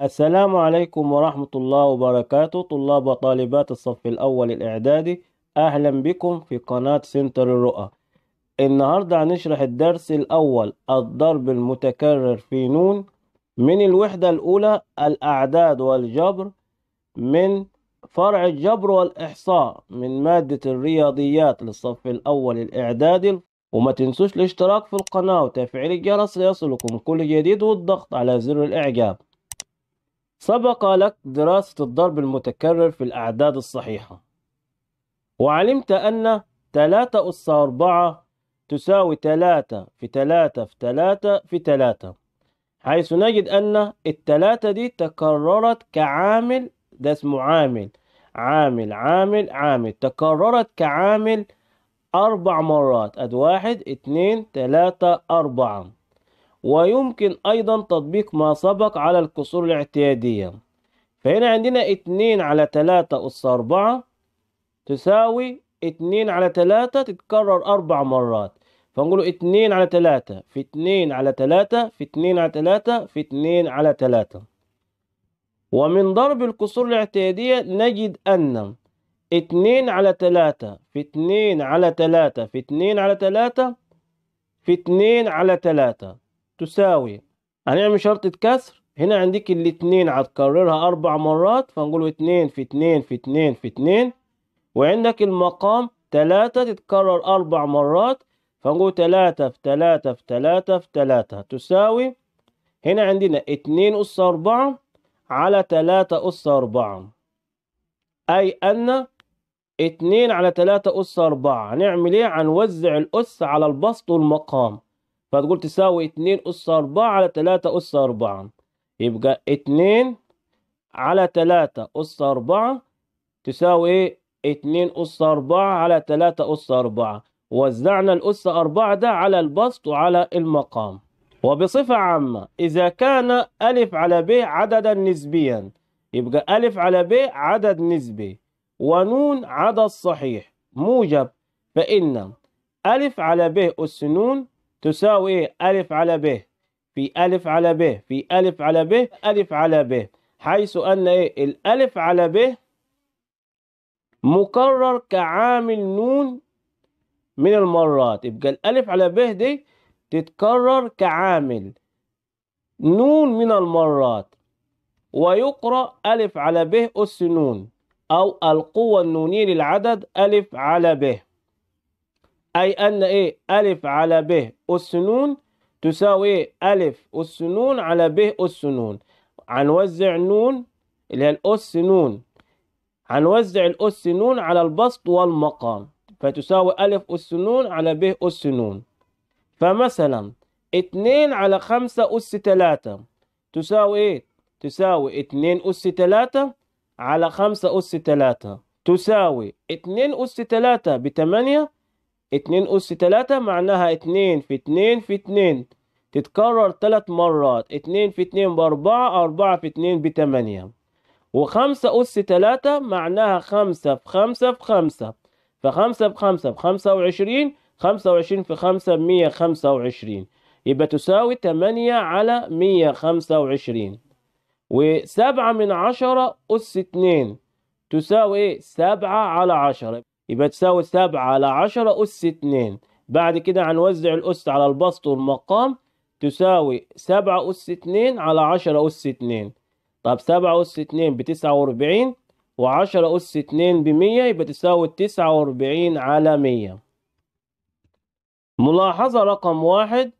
السلام عليكم ورحمة الله وبركاته طلاب وطالبات الصف الأول الإعدادي أهلا بكم في قناة سنتر الرؤى النهاردة هنشرح الدرس الأول الضرب المتكرر في نون من الوحدة الأولى الأعداد والجبر من فرع الجبر والإحصاء من مادة الرياضيات للصف الأول الإعدادي وما تنسوش الاشتراك في القناة وتفعيل الجرس ليصلكم كل جديد والضغط على زر الإعجاب سبق لك دراسة الضرب المتكرر في الأعداد الصحيحة وعلمت أن 3 أس 4 تساوي 3 في 3 في 3 في 3 حيث نجد أن الثلاثة دي تكررت كعامل ده اسمه عامل عامل عامل عامل تكررت كعامل أربع مرات أد واحد اتنين تلاتة أربعة ويمكن أيضا تطبيق ما سبق على الكسور الاعتيادية فهنا عندنا اتنين على تلاتة أس أربعة تساوي اتنين على تلاتة تتكرر أربع مرات فنقول اتنين على تلاتة في اتنين على تلاتة في اتنين على تلاتة في اتنين على تلاتة ومن ضرب الكسور الاعتيادية نجد أن اتنين على تلاتة في اتنين على تلاتة في اتنين على تلاتة في اتنين على تلاتة تساوي هنعمل يعني شرطة كسر هنا عندك الاتنين هتكررها أربع مرات فنقول اتنين في اتنين في اتنين في اتنين وعندك المقام تلاتة تتكرر أربع مرات فنقول تلاتة في تلاتة في تلاتة في تلاتة تساوي هنا عندنا اتنين أس أربعة على تلاتة أس أربعة أي أن اتنين على تلاتة أس أربعة هنعمل إيه؟ هنوزع الأس على البسط والمقام فتقول تساوي اتنين أس أربعة على تلاتة أس أربعة يبقى اتنين على تلاتة أس أربعة تساوي ايه؟ اتنين أس أربعة على تلاتة أس أربعة وزعنا الأس أربعة ده على البسط وعلى المقام وبصفة عامة إذا كان أ على ب عددا نسبيا يبقى أ على ب عدد نسبي ونون عدد صحيح موجب فإن أ على ب أس نون تساوي إيه؟ ألف على ب في ألف على ب في ألف على ب ألف على ب حيث أن إيه الألف على ب مكرر كعامل نون من المرات يبقى الألف على ب دي تتكرر كعامل نون من المرات ويقرأ ألف على ب أس نون أو القوة النونية للعدد ألف على ب أي أن إيه ألف على ب أس ن تساوي إيه ألف أس ن على ب أس ن، هنوزع نون اللي هي الأس نون هنوزع الأس نون على البسط والمقام فتساوي ألف أس ن على ب أس ن، فمثلا اتنين على خمسة أس تلاتة تساوي إيه؟ تساوي اتنين أس تلاتة على خمسة أس تلاتة تساوي اتنين أس تلاتة بتمانية اتنين أس تلاتة معناها اتنين في اتنين في اتنين تتكرر تلات مرات اتنين في اتنين بأربعة أربعة في اتنين بتمانية وخمسة أس تلاتة معناها خمسة في خمسة في خمسة فخمسة في خمسة في خمسة وعشرين خمسة وعشرين في خمسة مية خمسة وعشرين يبقى تساوي تمانية على مية خمسة وعشرين وسبعة من عشرة أس اتنين تساوي ايه سبعة على عشرة يبقى تساوي 7 على 10 أس 2 بعد كده هنوزع الأس على البسط والمقام تساوي 7 أس 2 على 10 أس 2 طب 7 أس 2 ب 49 و10 أس 2 ب 100 يبقى تساوي 49 على 100 ملاحظة رقم واحد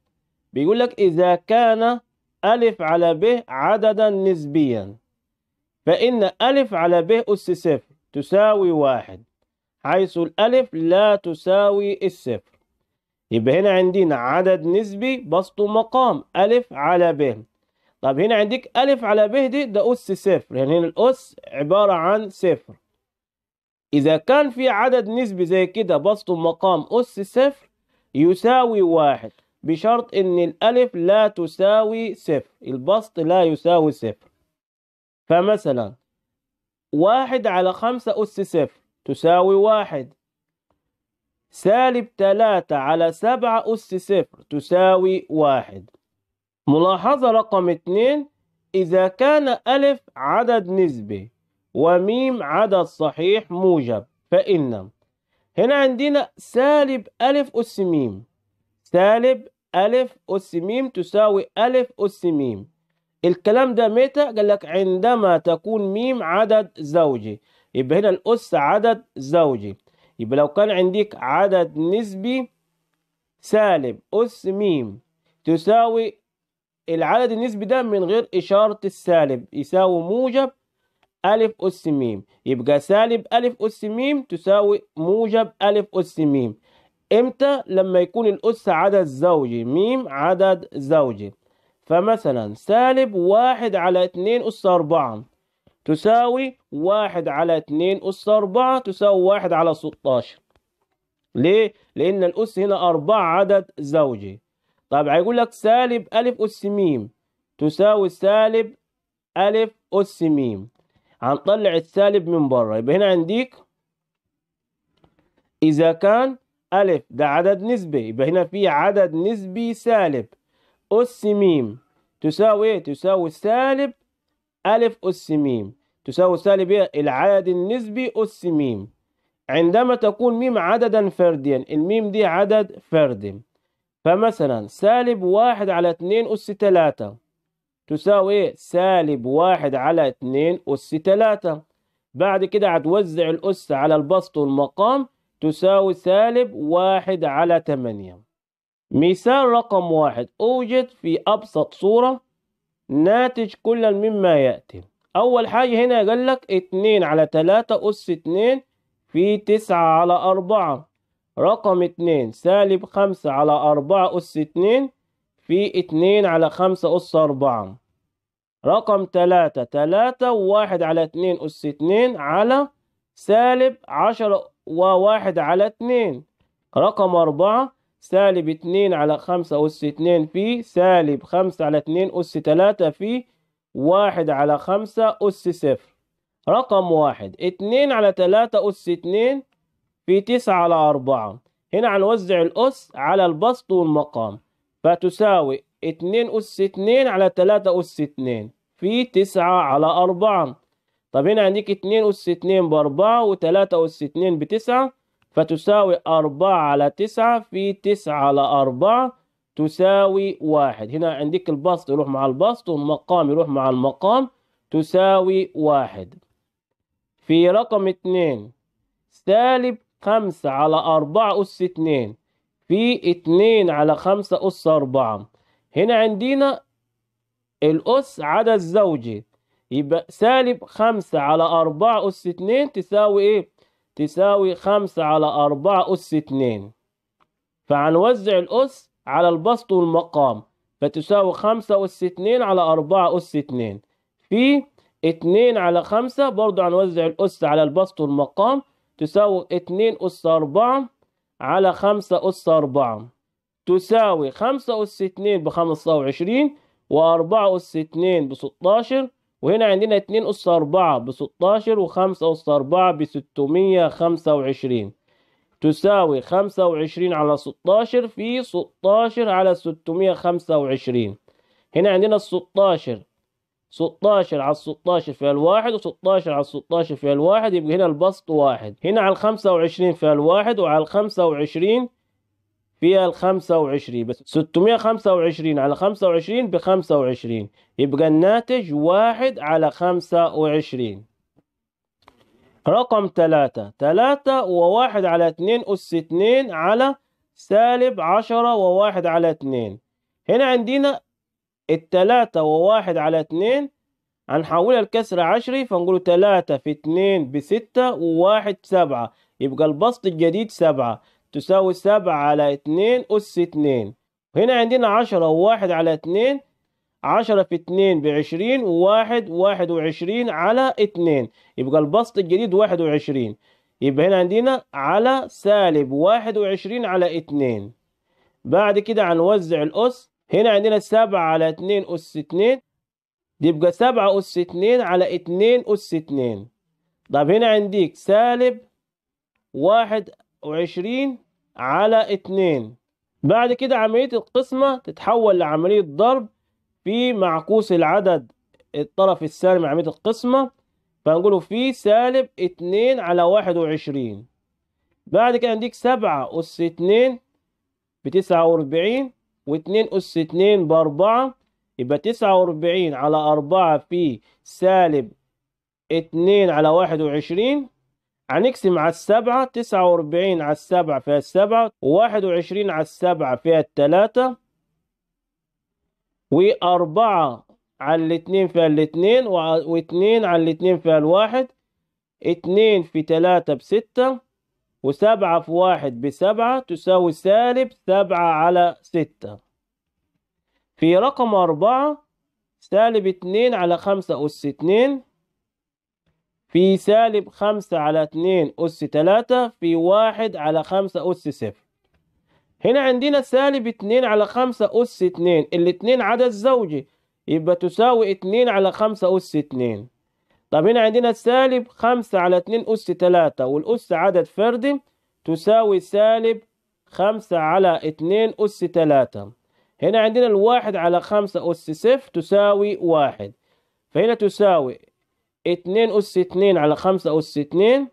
بيقول لك إذا كان ألف على ب عددا نسبيا فإن ألف على ب أس صفر تساوي واحد حيث الألف لا تساوي الصفر يبقى هنا عندنا عدد نسبي بسط مقام ألف على ب طب هنا عندك ألف على ب دي ده أس صفر يعني هنا الأس عبارة عن صفر إذا كان في عدد نسبي زي كده بسط مقام أس صفر يساوي واحد بشرط إن الألف لا تساوي صفر البسط لا يساوي صفر فمثلا واحد على خمسة أس صفر تساوي واحد سالب تلاتة على سبعة أس صفر تساوي واحد ملاحظة رقم اتنين إذا كان ألف عدد نسبي وميم عدد صحيح موجب فإن هنا عندنا سالب ألف أس ميم سالب ألف أس ميم تساوي ألف أس ميم الكلام ده متى؟ قال لك عندما تكون ميم عدد زوجي يبقى هنا الأس عدد زوجي يبقى لو كان عندك عدد نسبي سالب أس م تساوي العدد النسبي ده من غير إشارة السالب يساوي موجب ألف أس م يبقى سالب ألف أس م تساوي موجب ألف أس م إمتى لما يكون الأس عدد زوجي م عدد زوجي فمثلا سالب واحد على اتنين أس أربعة تساوي واحد على اتنين أس أربعة تساوي واحد على ستاشر ليه؟ لأن الأس هنا أربعة عدد زوجي طب هيقول لك سالب ألف أس ميم تساوي سالب ألف أس ميم هنطلع السالب من بره يبقى هنا عنديك إذا كان ألف ده عدد نسبي يبقى هنا في عدد نسبي سالب أس ميم تساوي إيه؟ تساوي سالب ألف أس ميم تساوي سالب العدد النسبي أس ميم عندما تكون ميم عددا فرديا الميم دي عدد فردي فمثلا سالب واحد على اتنين أس تلاتة تساوي ايه سالب واحد على اتنين أس تلاتة بعد كده هتوزع الأس على البسط والمقام تساوي سالب واحد على تمانية مثال رقم واحد أوجد في أبسط صورة ناتج كل مما يأتي أول حاجة هنا قال لك اتنين على تلاتة أس اتنين في تسعة على أربعة رقم اتنين سالب خمسة على أربعة أس اتنين في اتنين على خمسة أس أربعة رقم تلاتة تلاتة واحد على اتنين أس اتنين على سالب عشرة وواحد على اتنين رقم أربعة سالب 2 على 5 أس 2 في سالب 5 على 2 أس 3 في 1 على 5 أس 0 رقم واحد 2 على 3 أس 2 في 9 على 4 هنا هنوزع الأس على البسط والمقام فتساوي 2 أس 2 على 3 أس 2 في 9 على 4 طب هنا عندك 2 أس 2 بأربعة و3 أس 2 بتسعة فتساوي أربعة على تسعة في تسعة على أربعة تساوي واحد هنا عندك البسط يروح مع البسط والمقام يروح مع المقام تساوي واحد في رقم اتنين سالب خمسة على أربعة أس اتنين في اتنين على خمسة أس أربعة هنا عندنا الأس عدد زوجي يبقى سالب خمسة على أربعة أس اتنين تساوي إيه؟ تساوي خمسة على أربعة أس اتنين فهنوزع الأس على البسط والمقام فتساوي خمسة أس اتنين على أربعة أس اتنين في اتنين على خمسة برضو هنوزع الأس على البسط والمقام تساوي اتنين أس أربعة على خمسة أس أربعة تساوي خمسة أس اتنين بخمسة وعشرين وأربعة أس اتنين بستاشر وهنا عندنا 2 أس 4 ب 16 و5 أس 4 ب 625 تساوي 25 على 16 في 16 على 625 هنا عندنا الستاشر 16 16 على 16 فيها الواحد و16 على 16 فيها الواحد يبقى هنا البسط واحد هنا على 25 فيها الواحد وعلى 25 فيها ال 25 بس 625 على 25 ب 25 يبقى الناتج 1 على 25 رقم 3 3 و1 على 2 أس 2 على سالب 10 و1 على 2 هنا عندنا ال 3 و 1 على 2 هنحولها لكسر عشري فنقول 3 في 2 ب اتنين بستة وواحد 7 يبقى البسط الجديد 7 تساوي سبعة على اتنين أس اتنين هنا عندنا عشرة وواحد على اتنين عشرة في اتنين بعشرين وواحد واحد وعشرين على اتنين يبقى البسط الجديد واحد وعشرين يبقى هنا عندنا على سالب واحد وعشرين على اتنين بعد كده هنوزع الأس هنا عندنا سبعة على اتنين أس اتنين يبقى سبعة أس اتنين على اتنين أس اتنين طب هنا عنديك سالب واحد وعشرين على اتنين بعد كده عملية القسمة تتحول لعملية ضرب في معكوس العدد الطرف السالب عملية القسمة فنقوله في سالب اتنين على واحد وعشرين بعد كده نديك سبعة أس اتنين بتسعة وأربعين واتنين أس اتنين بأربعة يبقى تسعة وأربعين على أربعة في سالب اتنين على واحد وعشرين هنقسم على السبعة تسعة وأربعين على السبعة فيها السبعة واحد وعشرين على السبعة فيها التلاتة وأربعة على الاتنين فيها الاتنين واتنين على الاتنين فيها الواحد اتنين في تلاتة بستة وسبعة في واحد بسبعة تساوي سالب سبعة على ستة في رقم أربعة سالب اتنين على خمسة أس اتنين في سالب خمسة على اتنين أس تلاتة في واحد على خمسة أس صفر هنا عندنا سالب اتنين على خمسة أس اتنين الاتنين عدد زوجي يبقى تساوي اتنين على خمسة أس اتنين طب هنا عندنا سالب خمسة على اتنين أس تلاتة والأس عدد فردي تساوي سالب خمسة على اتنين أس تلاتة هنا عندنا الواحد على خمسة أس صفر تساوي واحد فهنا تساوي اتنين أس اتنين على خمسة أس اتنين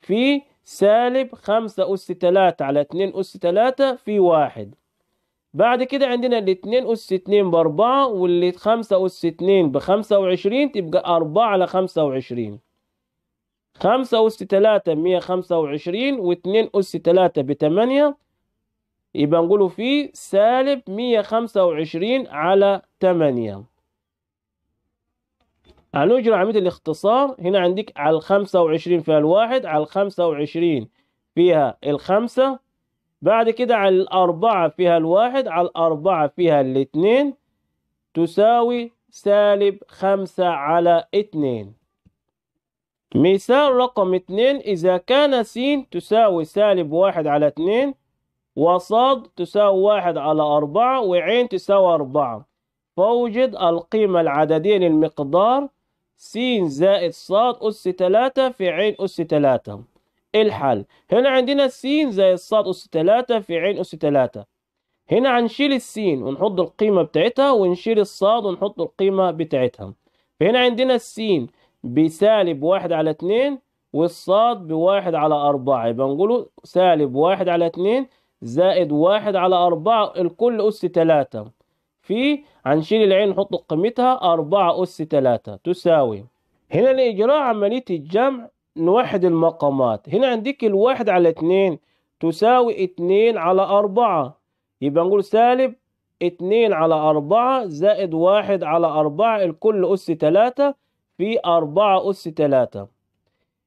في سالب خمسة أس تلاتة على اتنين أس تلاتة في واحد بعد كده عندنا الاتنين أس اتنين بأربعة واللي خمسة أس اتنين بخمسة وعشرين تبقى أربعة على خمسة وعشرين خمسة أس تلاتة مية خمسة وعشرين واتنين أس تلاتة بتمانية يبقى نقوله في سالب مية خمسة وعشرين على تمانية هنجري عملية الاختصار هنا عندك على الخمسة وعشرين فيها الواحد على الخمسة وعشرين فيها الخمسة بعد كده على الأربعة فيها الواحد على الأربعة فيها الاتنين تساوي سالب خمسة على اتنين مثال رقم اتنين إذا كان س تساوي سالب واحد على اتنين وصاد تساوي واحد على أربعة وعين تساوي أربعة فوجد القيمة العددية للمقدار س زائد ص أس 3 في عين أس 3 الحل هنا عندنا س زائد ص أس 3 في عين أس 3 هنا هنشيل الس ونحط القيمة بتاعتها ونشيل الص ونحط القيمة بتاعتها فهنا عندنا الس بسالب واحد على اتنين والصاد بواحد على أربعة يبقى نقوله سالب واحد على اتنين زائد واحد على أربعة الكل أس تلاتة في هنشيل العين نحط قيمتها أربعة أس 3 تساوي هنا لإجراء عملية الجمع نوحد المقامات هنا عندك الواحد على اتنين تساوي اتنين على أربعة يبقى نقول سالب اتنين على أربعة زائد واحد على أربعة الكل أس تلاتة في أربعة أس تلاتة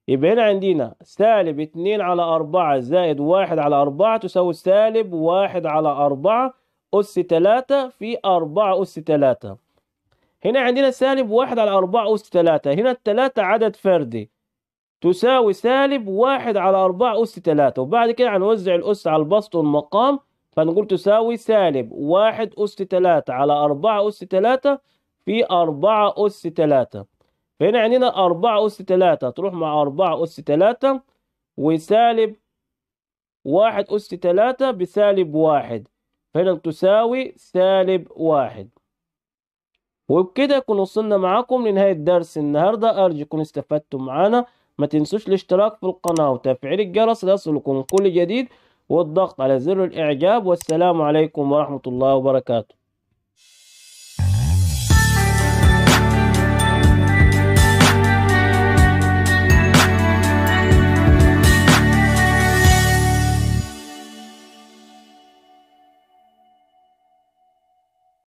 يبقى هنا عندنا سالب اتنين على أربعة زائد واحد على أربعة تساوي سالب واحد على أربعة أس 3 في 4 أس 3 هنا عندنا سالب 1 على 4 أس 3 هنا التلاتة عدد فردي تساوي سالب 1 على 4 أس 3 وبعد كده هنوزع الأس على البسط والمقام فنقول تساوي سالب 1 أس 3 على 4 أس 3 في 4 أس 3 فهنا عندنا 4 أس 3 تروح مع 4 أس 3 وسالب 1 أس 3 بسالب 1 هنا تساوي سالب واحد وبكده يكون وصلنا معاكم لنهاية درس النهاردة أرجو استفدتم معانا ما تنسوش الاشتراك في القناة وتفعيل الجرس ليصلكم كل جديد والضغط على زر الإعجاب والسلام عليكم ورحمة الله وبركاته